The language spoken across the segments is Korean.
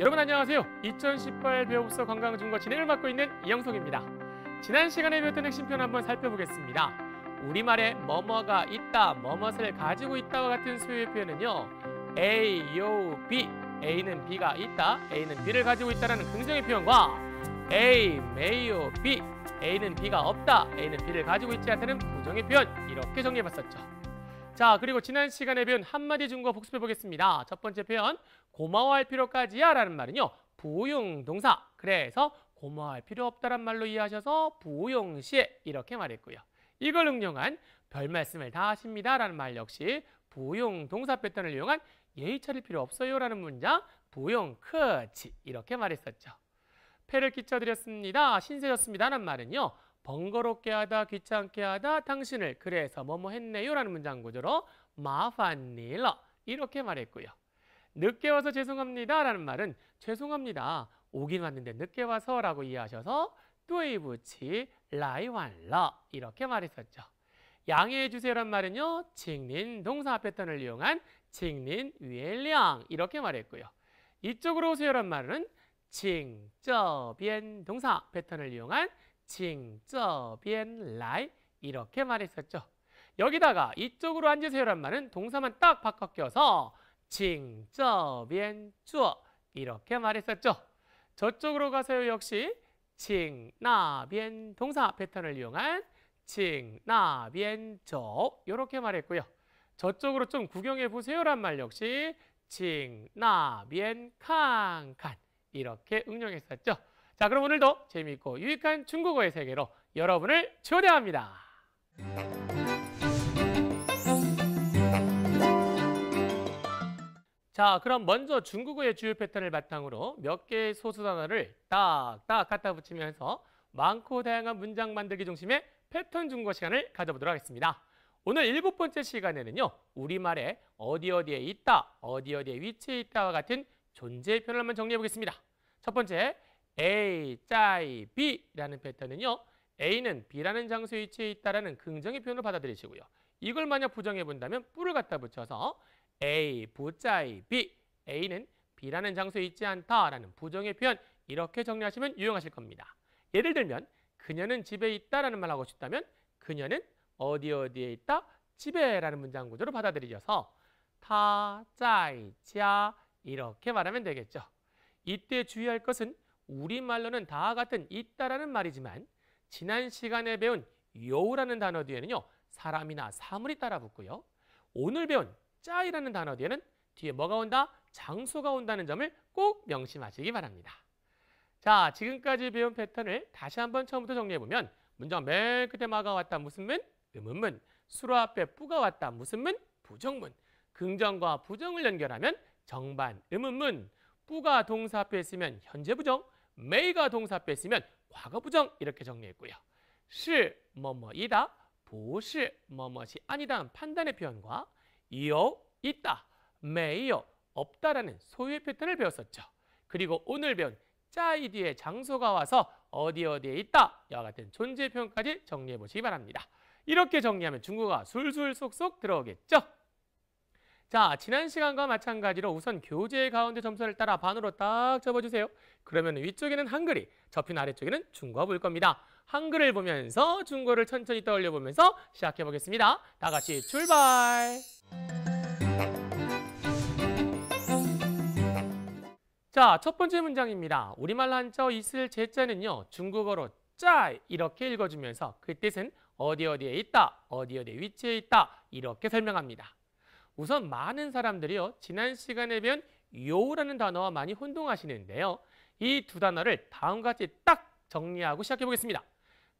여러분 안녕하세요. 2018 배우부서 관광중과 진행을 맡고 있는 이영석입니다. 지난 시간에 배웠던 핵심 표현 한번 살펴보겠습니다. 우리말에 뭐뭐가 있다, 뭐뭇을 가지고 있다와 같은 수유의 표현은요. A, O, B. A는 B가 있다, A는 B를 가지고 있다라는 긍정의 표현과 A, 메이오, B. A는 B가 없다, A는 B를 가지고 있지 않다는 부정의 표현 이렇게 정리해봤었죠. 자, 그리고 지난 시간에 배운 한마디 중거 복습해 보겠습니다. 첫 번째 표현, 고마워할 필요까지야 라는 말은요. 부용 동사. 그래서 고마워할 필요 없다란 말로 이해하셔서 부용시 에 이렇게 말했고요. 이걸 응용한 별 말씀을 다 하십니다 라는 말 역시 부용 동사 패턴을 이용한 예의 차릴 필요 없어요 라는 문장 부용 크치 이렇게 말했었죠. 패를 끼쳐드렸습니다. 신세졌습니다라는 말은요. 번거롭게 하다, 귀찮게 하다 당신을 그래서 뭐뭐 했네요 라는 문장 구조로 마판닐러 이렇게 말했고요. 늦게 와서 죄송합니다 라는 말은 죄송합니다. 오긴 왔는데 늦게 와서 라고 이해하셔서 뚜이부치 라이완러 이렇게 말했었죠. 양해해 주세요란 말은요. 칭린 동사 앞에 턴을 이용한 칭린 위량 이렇게 말했고요. 이쪽으로 오세요란 말은 칭저변 동사 패턴을 이용한 칭저변 라이 이렇게 말했었죠. 여기다가 이쪽으로 앉으세요란 말은 동사만 딱 바꿔 껴서 칭저변 주 이렇게 말했었죠. 저쪽으로 가세요 역시 칭나변 동사 패턴을 이용한 칭나변 저 이렇게 말했고요. 저쪽으로 좀 구경해 보세요란 말 역시 칭나변 칸칸 이렇게 응용했었죠. 자, 그럼 오늘도 재미있고 유익한 중국어의 세계로 여러분을 초대합니다. 자, 그럼 먼저 중국어의 주요 패턴을 바탕으로 몇 개의 소수 단어를 딱딱 갖다 붙이면서 많고 다양한 문장 만들기 중심의 패턴 중국어 시간을 가져보도록 하겠습니다. 오늘 일곱 번째 시간에는요. 우리말에 어디 어디에 있다, 어디 어디에 위치해 있다와 같은 존재 표현을 한번 정리해 보겠습니다. 첫 번째, A, 짜이, B라는 패턴은요. A는 B라는 장소에 위치해 있다라는 긍정의 표현을 받아들이시고요. 이걸 만약 부정해 본다면 뿔을 갖다 붙여서 A, 부짜이, B. A는 B라는 장소에 있지 않다라는 부정의 표현 이렇게 정리하시면 유용하실 겁니다. 예를 들면 그녀는 집에 있다라는 말 하고 싶다면 그녀는 어디 어디에 있다 집에라는 문장 구조로 받아들이셔서 타, 짜이, 자 이렇게 말하면 되겠죠. 이때 주의할 것은 우리말로는 다 같은 있다라는 말이지만 지난 시간에 배운 요우라는 단어 뒤에는요. 사람이나 사물이 따라붙고요. 오늘 배운 짜이라는 단어 뒤에는 뒤에 뭐가 온다? 장소가 온다는 점을 꼭 명심하시기 바랍니다. 자, 지금까지 배운 패턴을 다시 한번 처음부터 정리해보면 문장 맨 끝에 마가 왔다 무슨 문? 음음문. 수로 앞에 뿌가 왔다 무슨 문? 부정문. 긍정과 부정을 연결하면 정반, 음음문. 뿌가 동사 앞에 있으면 현재 부정, 메이가 동사 뺐으면 과거 부정 이렇게 정리했고요. 시 뭐뭐이다, 보시 뭐뭐시 아니다는 판단의 표현과 요 있다, 메이요 없다라는 소유의 패턴을 배웠었죠. 그리고 오늘 배운 짜이 뒤에 장소가 와서 어디 어디에 있다 이와 같은 존재 표현까지 정리해 보시기 바랍니다. 이렇게 정리하면 중국어가 술술 쏙쏙 들어오겠죠. 자, 지난 시간과 마찬가지로 우선 교재 가운데 점선을 따라 반으로 딱 접어주세요. 그러면 위쪽에는 한글이, 접힌 아래쪽에는 중고가 보일 겁니다. 한글을 보면서 중고를 천천히 떠올려 보면서 시작해 보겠습니다. 다 같이 출발! 자, 첫 번째 문장입니다. 우리말 한자어 있을 제자는요. 중국어로 짜 이렇게 읽어주면서 그 뜻은 어디 어디에 있다, 어디 어디 에위치해 있다 이렇게 설명합니다. 우선 많은 사람들이요. 지난 시간에 배운 요라는 단어와 많이 혼동하시는데요. 이 두 단어를 다음과 같이 딱 정리하고 시작해 보겠습니다.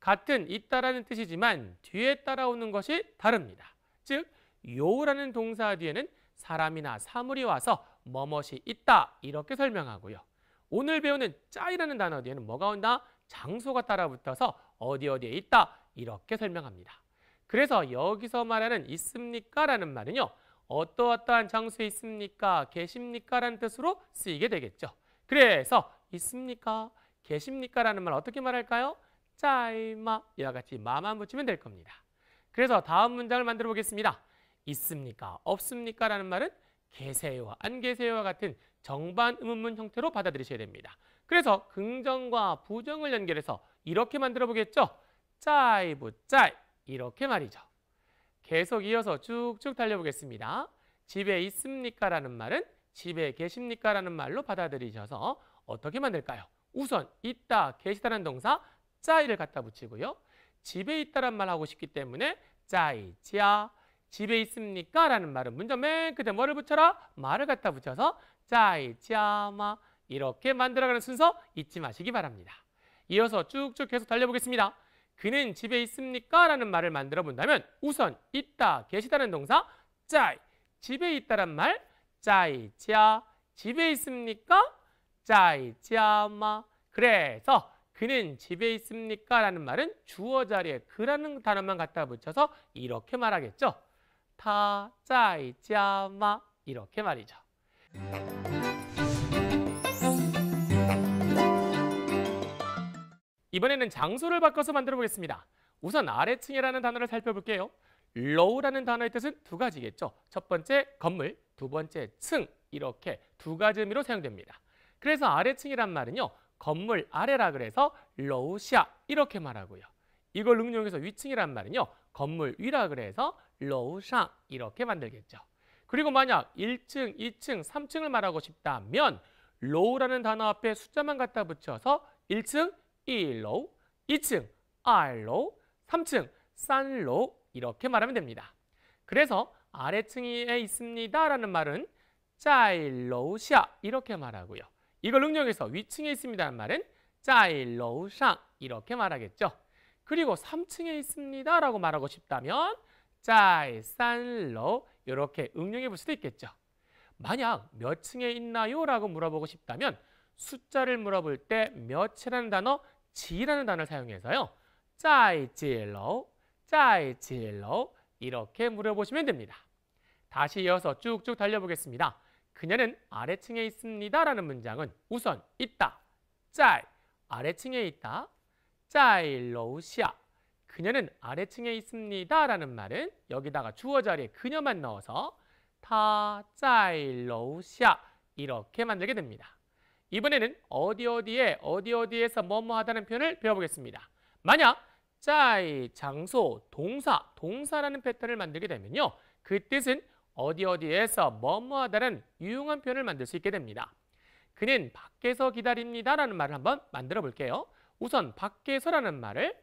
같은 있다라는 뜻이지만 뒤에 따라오는 것이 다릅니다. 즉 요라는 동사 뒤에는 사람이나 사물이 와서 뭐뭇이 있다 이렇게 설명하고요. 오늘 배우는 짜이라는 단어 뒤에는 뭐가 온다? 장소가 따라붙어서 어디 어디에 있다 이렇게 설명합니다. 그래서 여기서 말하는 있습니까? 라는 말은요. 어떠어떠한 장소에 있습니까? 계십니까? 라는 뜻으로 쓰이게 되겠죠. 그래서 있습니까? 계십니까? 라는 말 어떻게 말할까요? 짜이마 이와 같이 마만 붙이면 될 겁니다. 그래서 다음 문장을 만들어 보겠습니다. 있습니까? 없습니까? 라는 말은 계세요와 안 계세요와 같은 정반 음문문 형태로 받아들이셔야 됩니다. 그래서 긍정과 부정을 연결해서 이렇게 만들어 보겠죠. 짜이부 짜이 이렇게 말이죠. 계속 이어서 쭉쭉 달려보겠습니다. 집에 있습니까? 라는 말은 집에 계십니까? 라는 말로 받아들이셔서 어떻게 만들까요? 우선 있다, 계시다는 동사 짜이를 갖다 붙이고요. 집에 있다란 말 하고 싶기 때문에 짜이, 지아, 집에 있습니까? 라는 말은 문장 맨 끝에 뭐를 붙여라? 말을 갖다 붙여서 짜이, 지아마 이렇게 만들어가는 순서 잊지 마시기 바랍니다. 이어서 쭉쭉 계속 달려보겠습니다. 그는 집에 있습니까? 라는 말을 만들어 본다면 우선 있다, 계시다는 동사 짜이, 집에 있다란 말 짜이, 짜, 집에 있습니까? 짜이, 짜마 그래서 그는 집에 있습니까? 라는 말은 주어 자리에 그라는 단어만 갖다 붙여서 이렇게 말하겠죠. 다 짜이, 짜마 이렇게 말이죠. 이번에는 장소를 바꿔서 만들어 보겠습니다. 우선 아래층이라는 단어를 살펴볼게요. low라는 단어의 뜻은 두 가지겠죠. 첫 번째 건물, 두 번째 층 이렇게 두 가지 의미로 사용됩니다. 그래서 아래층이란 말은요. 건물 아래라 그래서 low시야 이렇게 말하고요. 이걸 응용해서 위층이란 말은요. 건물 위라 그래서 low상 이렇게 만들겠죠. 그리고 만약 1층, 2층, 3층을 말하고 싶다면 low라는 단어 앞에 숫자만 갖다 붙여서 1층, 1로, 2층 2로 3층 3로 이렇게 말하면 됩니다. 그래서 아래층에 있습니다 라는 말은 짜일로우샤 이렇게 말하고요. 이걸 응용해서 위층에 있습니다라는 말은 짜일로우상 이렇게 말하겠죠. 그리고 3층에 있습니다 라고 말하고 싶다면 짜일산로 이렇게 응용해 볼 수도 있겠죠. 만약 몇 층에 있나요? 라고 물어보고 싶다면 숫자를 물어볼 때 몇이라는 단어 지라는 단어를 사용해서요. 짜이질러, 짜이질러 이렇게 물어보시면 됩니다. 다시 이어서 쭉쭉 달려보겠습니다. 그녀는 아래층에 있습니다 라는 문장은 우선 있다, 짜이, 아래층에 있다, 짜이러우시아 그녀는 아래층에 있습니다 라는 말은 여기다가 주어 자리에 그녀만 넣어서 다 짜이러우시아 이렇게 만들게 됩니다. 이번에는 어디 어디에 어디 어디에서 뭐뭐 하다는 표현을 배워보겠습니다. 만약 짜이, 장소, 동사, 동사라는 패턴을 만들게 되면요. 그 뜻은 어디 어디에서 뭐뭐 하다는 유용한 표현을 만들 수 있게 됩니다. 그는 밖에서 기다립니다 라는 말을 한번 만들어 볼게요. 우선 밖에서라는 말을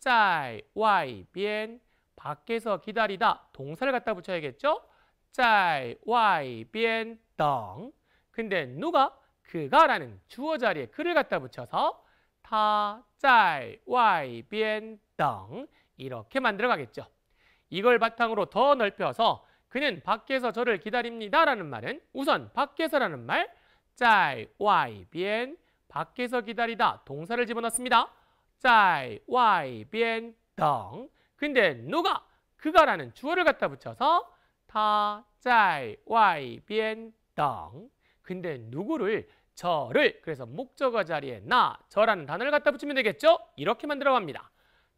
짜이, 와이, 비엔 밖에서 기다리다 동사를 갖다 붙여야겠죠? 짜이, 와이, 비엔 덩 근데 누가 그가라는 주어 자리에 그를 갖다 붙여서 타와이边等 이렇게 만들어 가겠죠. 이걸 바탕으로 더 넓혀서 그는 밖에서 저를 기다립니다라는 말은 우선 밖에서라는 말짤와이边 밖에서 기다리다 동사를 집어넣습니다. 짤와이边等 근데 누가 그가라는 주어를 갖다 붙여서 타와이边等 근데 누구를 저를 그래서 목적어 자리에 나 저라는 단어를 갖다 붙이면 되겠죠? 이렇게 만들어 갑니다.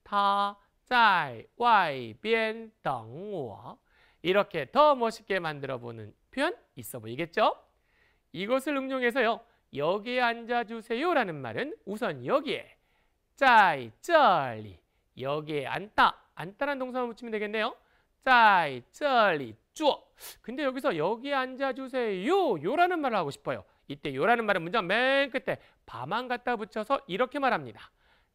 타在外边等我 이렇게 더 멋있게 만들어 보는 표현 있어 보이겠죠? 이것을 응용해서요. 여기에 앉아주세요라는 말은 우선 여기에 在这里 여기에 앉다 앉다란 동사만 붙이면 되겠네요. 在这里 주어. 근데 여기서 여기 앉아주세요. 요라는 말을 하고 싶어요. 이때 요라는 말은 문장 맨 끝에 바만 갖다 붙여서 이렇게 말합니다.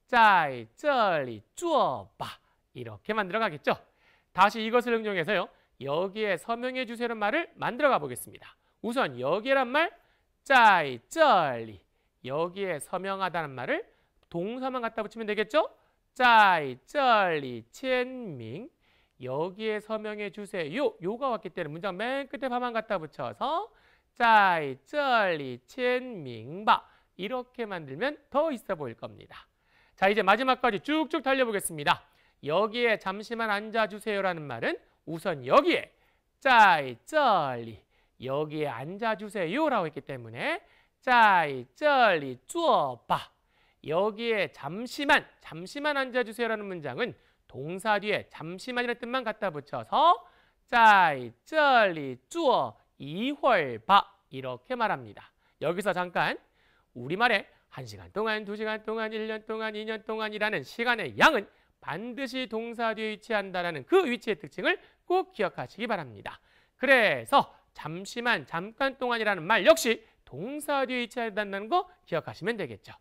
짜이, 쩔이, 쪼봐. 이렇게 만들어 가겠죠? 다시 이것을 응용해서요. 여기에 서명해 주세요는 말을 만들어 가 보겠습니다. 우선 여기란 말, 짜이, 쩔이. 여기에 서명하다는 말을 동사만 갖다 붙이면 되겠죠? 짜이, 쩔이, 친밍, 여기에 서명해 주세요. 요가 왔기 때문에 문장 맨 끝에 파만 갖다 붙여서 짜이, 쩔리, 첸밍바 이렇게 만들면 더 있어 보일 겁니다. 자, 이제 마지막까지 쭉쭉 달려보겠습니다. 여기에 잠시만 앉아주세요라는 말은 우선 여기에 짜이, 쩔리 여기에 앉아주세요라고 했기 때문에 짜이, 쩔리, 쪼바 여기에 잠시만, 잠시만 앉아주세요라는 문장은 동사 뒤에 잠시만이라는 뜻만 갖다 붙여서 짜이, 쩔리, 쭈어, 이월바 이렇게 말합니다. 여기서 잠깐 우리말에 한시간 동안, 두시간 동안, 일년 동안, 이년 동안이라는 시간의 양은 반드시 동사 뒤에 위치한다는 그 위치의 특징을 꼭 기억하시기 바랍니다. 그래서 잠시만, 잠깐 동안이라는 말 역시 동사 뒤에 위치한다는 거 기억하시면 되겠죠.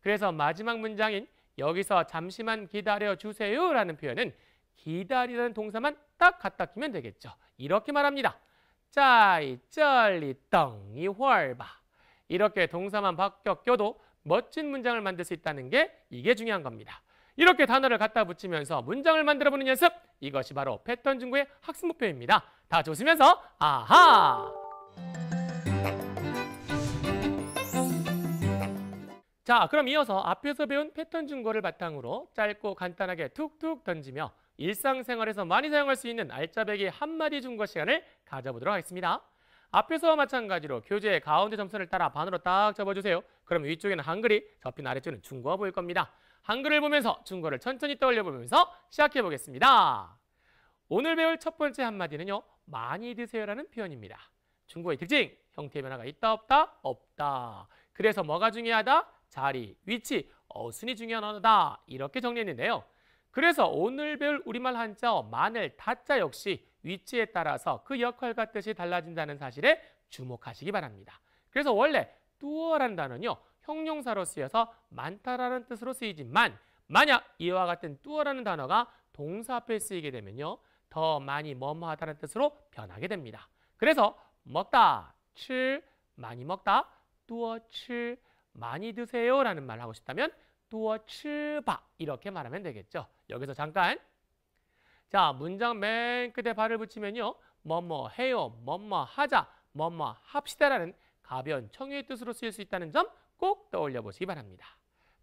그래서 마지막 문장인 여기서 잠시만 기다려 주세요라는 표현은 기다리라는 동사만 딱 갖다 끼면 되겠죠. 이렇게 말합니다. 짜이 쩔리 떵이 활바 이렇게 동사만 바뀌어 껴도 멋진 문장을 만들 수 있다는 게 이게 중요한 겁니다. 이렇게 단어를 갖다 붙이면서 문장을 만들어보는 연습 이것이 바로 패턴 중구의 학습 목표입니다. 다조심면서 아하! 자, 그럼 이어서 앞에서 배운 패턴 증거를 바탕으로 짧고 간단하게 툭툭 던지며 일상생활에서 많이 사용할 수 있는 알짜배기 한마디 증거 시간을 가져보도록 하겠습니다. 앞에서와 마찬가지로 교재 의 가운데 점선을 따라 반으로 딱 접어주세요. 그럼 위쪽에는 한글이 접힌 아래쪽에는 중고가 보일 겁니다. 한글을 보면서 중거를 천천히 떠올려 보면서 시작해 보겠습니다. 오늘 배울 첫 번째 한마디는요. 많이 드세요라는 표현입니다. 중고의 특징, 형태 변화가 있다 없다 없다. 그래서 뭐가 중요하다? 자리, 위치, 어순이 중요한 언어다 이렇게 정리했는데요. 그래서 오늘 배울 우리말 한자어 마늘, 다자 역시 위치에 따라서 그 역할과 뜻이 달라진다는 사실에 주목하시기 바랍니다. 그래서 원래 뚜어란 단어는요. 형용사로 쓰여서 많다라는 뜻으로 쓰이지만 만약 이와 같은 뚜어라는 단어가 동사 앞에 쓰이게 되면요. 더 많이 뭐뭐하다는 뜻으로 변하게 됩니다. 그래서 먹다, 칠, 많이 먹다, 뚜어, 칠, 많이 드세요라는 말을 하고 싶다면 두어 칠바 이렇게 말하면 되겠죠. 여기서 잠깐 자 문장 맨 끝에 발을 붙이면요. 뭐뭐 해요, 뭐뭐 하자, 뭐뭐 합시다라는 가벼운 청유의 뜻으로 쓰일 수 있다는 점 꼭 떠올려 보시기 바랍니다.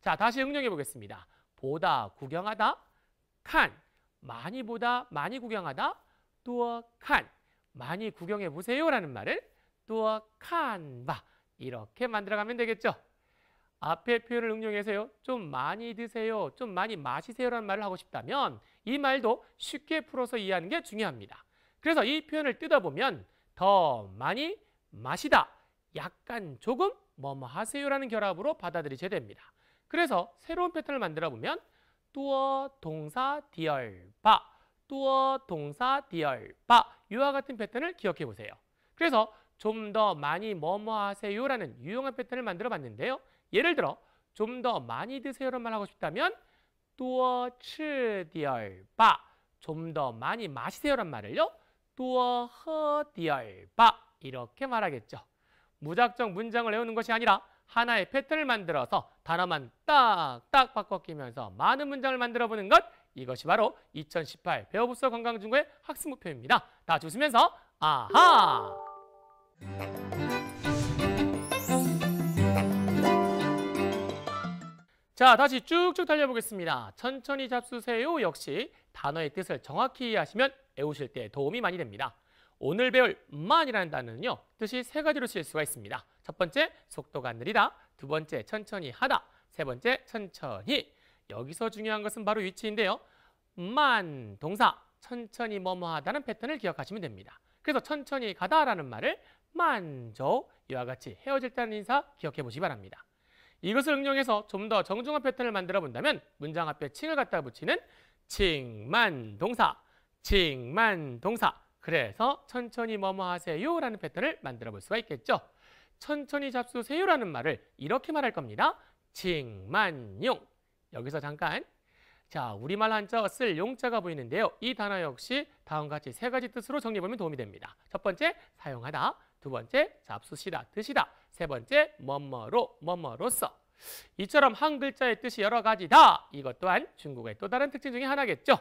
자 다시 응용해 보겠습니다. 보다, 구경하다, 칸, 많이 보다, 많이 구경하다, 두어 칸, 많이 구경해 보세요라는 말을 두어 칸바 이렇게 만들어가면 되겠죠. 앞에 표현을 응용해서요. 좀 많이 드세요. 좀 많이 마시세요라는 말을 하고 싶다면 이 말도 쉽게 풀어서 이해하는 게 중요합니다. 그래서 이 표현을 뜯어보면 더 많이 마시다, 약간 조금 뭐뭐 하세요라는 결합으로 받아들이게 됩니다. 그래서 새로운 패턴을 만들어 보면 뚜어 동사 디얼바, 뚜어 동사 디얼바 이와 같은 패턴을 기억해 보세요. 그래서 좀 더 많이 뭐뭐 하세요라는 유용한 패턴을 만들어 봤는데요. 예를 들어 좀 더 많이 드세요라는 말 하고 싶다면 多吃点吧.좀더 많이 마시세요란 말을요. 多喝点吧. 이렇게 말하겠죠. 무작정 문장을 외우는 것이 아니라 하나의 패턴을 만들어서 단어만 딱딱 바꿔 끼면서 많은 문장을 만들어 보는 것 이것이 바로 2018 배워보소 건강중고의 학습 목표입니다. 다 웃으면서 아하! 자, 다시 쭉쭉 달려보겠습니다. 천천히 잡수세요 역시 단어의 뜻을 정확히 이해하시면 외우실 때 도움이 많이 됩니다. 오늘 배울 만이라는 단어는요. 뜻이 세 가지로 쓸 수가 있습니다. 첫 번째, 속도가 느리다. 두 번째, 천천히 하다. 세 번째, 천천히. 여기서 중요한 것은 바로 위치인데요. 만, 동사, 천천히 뭐뭐 하다는 패턴을 기억하시면 됩니다. 그래서 천천히 가다라는 말을 만저 이와 같이 헤어질 다는 인사 기억해 보시기 바랍니다. 이것을 응용해서 좀 더 정중한 패턴을 만들어 본다면 문장 앞에 칭을 갖다 붙이는 칭만 동사, 칭만 동사. 그래서 천천히 뭐뭐 하세요 라는 패턴을 만들어 볼 수가 있겠죠. 천천히 잡수세요 라는 말을 이렇게 말할 겁니다. 칭만용. 여기서 잠깐. 자, 우리말 한자어 쓸 용자가 보이는데요. 이 단어 역시 다음과 같이 세 가지 뜻으로 정리해보면 도움이 됩니다. 첫 번째, 사용하다. 두 번째, 잡수시다, 드시다. 세 번째, 뭐뭐로, 뭐뭐로서. 이처럼 한 글자의 뜻이 여러 가지다. 이것 또한 중국의 또 다른 특징 중에 하나겠죠.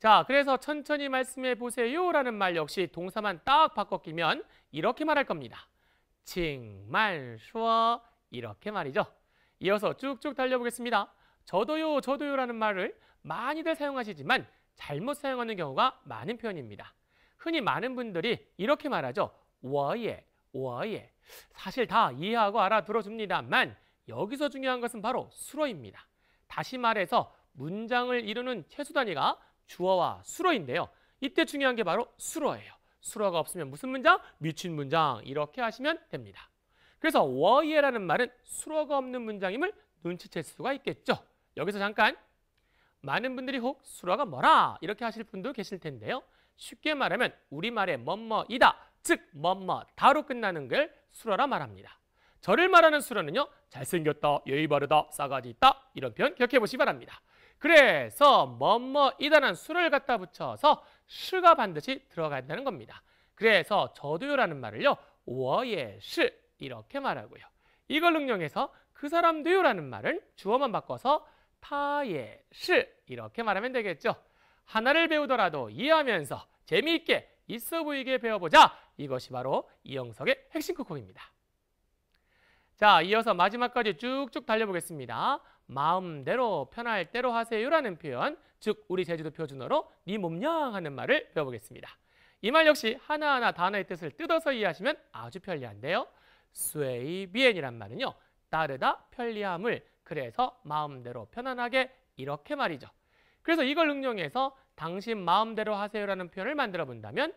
자, 그래서 천천히 말씀해 보세요라는 말 역시 동사만 딱 바꿔 끼면 이렇게 말할 겁니다. 칭만쇼 이렇게 말이죠. 이어서 쭉쭉 달려보겠습니다. 저도요, 저도요라는 말을 많이들 사용하시지만 잘못 사용하는 경우가 많은 표현입니다. 흔히 많은 분들이 이렇게 말하죠. 워예, 오아예. 사실 다 이해하고 알아들어줍니다만 여기서 중요한 것은 바로 수로입니다. 다시 말해서 문장을 이루는 최소 단위가 주어와 수로인데요. 이때 중요한 게 바로 수로예요. 수로가 없으면 무슨 문장? 미친 문장 이렇게 하시면 됩니다. 그래서 워예라는 말은 수로가 없는 문장임을 눈치챌 수가 있겠죠. 여기서 잠깐 많은 분들이 혹 수로가 뭐라 이렇게 하실 분도 계실 텐데요. 쉽게 말하면 우리말의 뭐뭐이다 즉, 뭐뭐, 다로 끝나는 걸 수라라 말합니다. 저를 말하는 수라는요, 잘생겼다, 예의 바르다, 싸가지 있다, 이런 표현 기억해 보시기 바랍니다. 그래서 뭐뭐이다는 수를 갖다 붙여서 실가 반드시 들어가다는 겁니다. 그래서 저도요라는 말을요, 워예시 이렇게 말하고요. 이걸 응용해서 그 사람도요라는 말은 주어만 바꿔서 타예시 이렇게 말하면 되겠죠. 하나를 배우더라도 이해하면서 재미있게 있어 보이게 배워보자 이것이 바로 이영석의 핵심코코입니다. 자, 이어서 마지막까지 쭉쭉 달려보겠습니다. 마음대로 편할 대로 하세요라는 표현, 즉 우리 제주도 표준어로 네 몸양 하는 말을 배워보겠습니다. 이 말 역시 하나하나 단어의 뜻을 뜯어서 이해하시면 아주 편리한데요. 스웨이비엔이란 말은요. 따르다 편리함을 그래서 마음대로 편안하게 이렇게 말이죠. 그래서 이걸 응용해서 당신 마음대로 하세요라는 표현을 만들어 본다면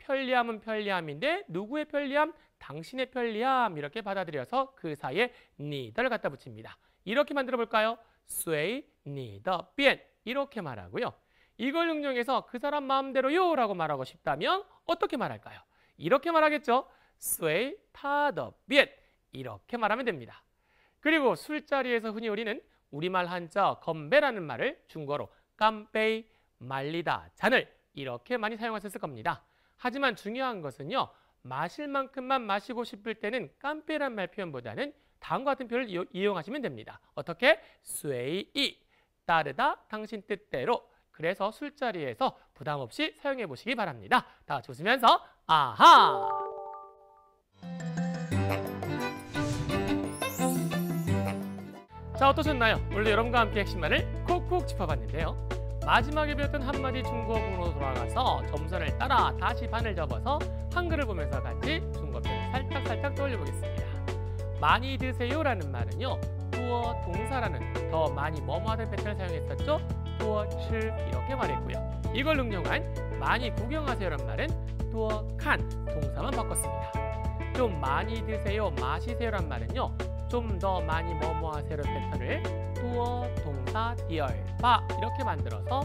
편리함은 편리함인데 누구의 편리함? 당신의 편리함 이렇게 받아들여서 그 사이에 n e e r 를 갖다 붙입니다. 이렇게 만들어 볼까요? sway n e i t h bien 이렇게 말하고요. 이걸 응용해서 그 사람 마음대로요 라고 말하고 싶다면 어떻게 말할까요? 이렇게 말하겠죠. sway 타더 bien 이렇게 말하면 됩니다. 그리고 술자리에서 흔히 우리는 우리말 한자 건배라는 말을 중고로 깜베이 말리다 잔을 이렇게 많이 사용하셨을 겁니다. 하지만 중요한 것은요. 마실 만큼만 마시고 싶을 때는 깜빼란 말 표현보다는 다음과 같은 표현을 이용, 이용하시면 됩니다. 어떻게? 쇠이 따르다 당신 뜻대로 그래서 술자리에서 부담 없이 사용해 보시기 바랍니다. 다 같이 웃으면서 아하! 자 어떠셨나요? 오늘 여러분과 함께 핵심말을 콕콕 짚어봤는데요. 마지막에 배웠던 한마디 중국어로 돌아가서 점선을 따라 다시 반을 접어서 한글을 보면서 같이 중국어를 살짝살짝 떠올려보겠습니다. 많이 드세요라는 말은요. 두어 동사라는 더 많이 뭐뭐하는 패턴을 사용했었죠. 두어 칠 이렇게 말했고요. 이걸 응용한 많이 구경하세요란 말은 두어 칸 동사만 바꿨습니다. 좀 많이 드세요 마시세요란 말은요. 좀더 많이 뭐뭐하 세로 패턴을 두어 동사 디얼바 이렇게 만들어서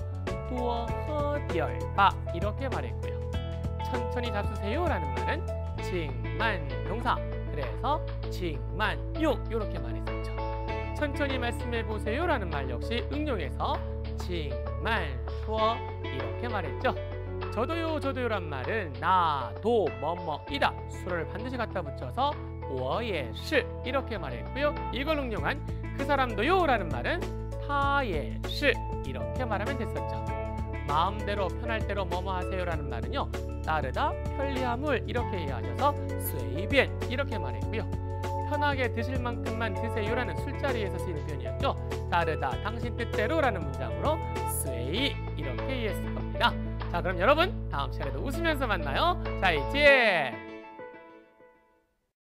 두어 허 디얼바 이렇게 말했고요. 천천히 잡수세요 라는 말은 징만 동사 그래서 징만 용 이렇게 말했었죠. 천천히 말씀해 보세요 라는 말 역시 응용해서 징만 수어 이렇게 말했죠. 저도요 저도요란 말은 나도 뭐뭐이다 수를 반드시 갖다 붙여서 我也是 이렇게 말했고요. 이걸 응용한 그 사람도요 라는 말은 他也是 이렇게 말하면 됐었죠. 마음대로 편할 대로 뭐뭐 하세요 라는 말은요. 따르다, 편리함을 이렇게 이해하셔서 随便 이렇게 말했고요. 편하게 드실 만큼만 드세요라는 술자리에서 쓰이는 표현이었죠. 따르다, 당신 뜻대로라는 문장으로 스웨이 이렇게 이해했을 겁니다. 자, 그럼 여러분 다음 시간에도 웃으면서 만나요. 자, 이제